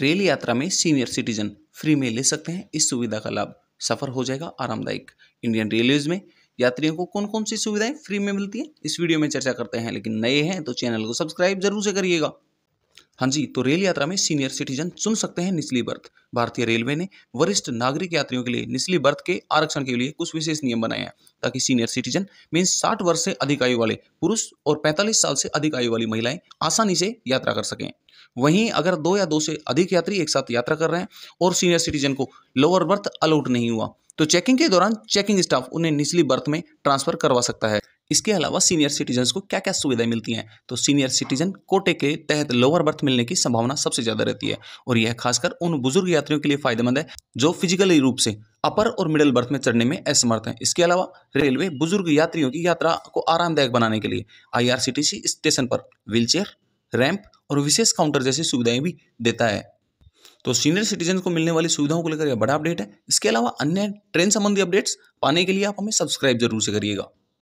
rail यात्रा में senior citizen free में ले सकते हैं इस सुविधा का लाभ सफ़र हो जाएगा आरामदायक इंडियन रेलवेज में यात्रियों को कौन कौन सी सुविधाएं फ्री में मिलती हैं इस वीडियो में चर्चा करते हैं लेकिन नए हैं तो चैनल को सब्सक्राइब जरूर से करिएगा हाँ जी तो रेल यात्रा में सीनियर सिटीजन चुन सकते हैं निचली बर्थ भारतीय रेलवे ने वरिष्ठ नागरिक यात्रियों के लिए निचली बर्थ के आरक्षण के लिए कुछ विशेष नियम बनाए हैं ताकि सीनियर सिटीजन मीन 60 वर्ष से अधिक आयु वाले पुरुष और 45 साल से अधिक आयु वाली महिलाएं आसानी से यात्रा कर सकें वहीं अगर दो या दो से अधिक यात्री एक साथ यात्रा कर रहे हैं और सीनियर सिटीजन को लोअर बर्थ अलाउट नहीं हुआ तो चेकिंग के दौरान चेकिंग स्टाफ उन्हें निचली बर्थ में ट्रांसफर करवा सकता है इसके अलावा सीनियर सिटीजन को क्या क्या सुविधाएं मिलती हैं तो सीनियर सिटीजन कोटे के तहत लोअर बर्थ मिलने की संभावना सबसे ज़्यादा रहती है और यह खासकर उन बुजुर्ग यात्रियों के लिए फायदेमंद है जो फिजिकली रूप से अपर और मिडिल बर्थ में चढ़ने में असमर्थ हैं इसके अलावा रेलवे बुजुर्ग यात्रियों की यात्रा को आरामदायक बनाने के लिए आईआरसीटीसी स्टेशन पर व्हीलचेयर रैंप और विशेष काउंटर जैसी सुविधाएं भी देता है तो सीनियर सिटीजन को मिलने वाली सुविधाओं को लेकर यह बड़ा अपडेट है इसके अलावा अन्य ट्रेन संबंधी अपडेट्स पाने के लिए आप हमें सब्सक्राइब जरूर से करिएगा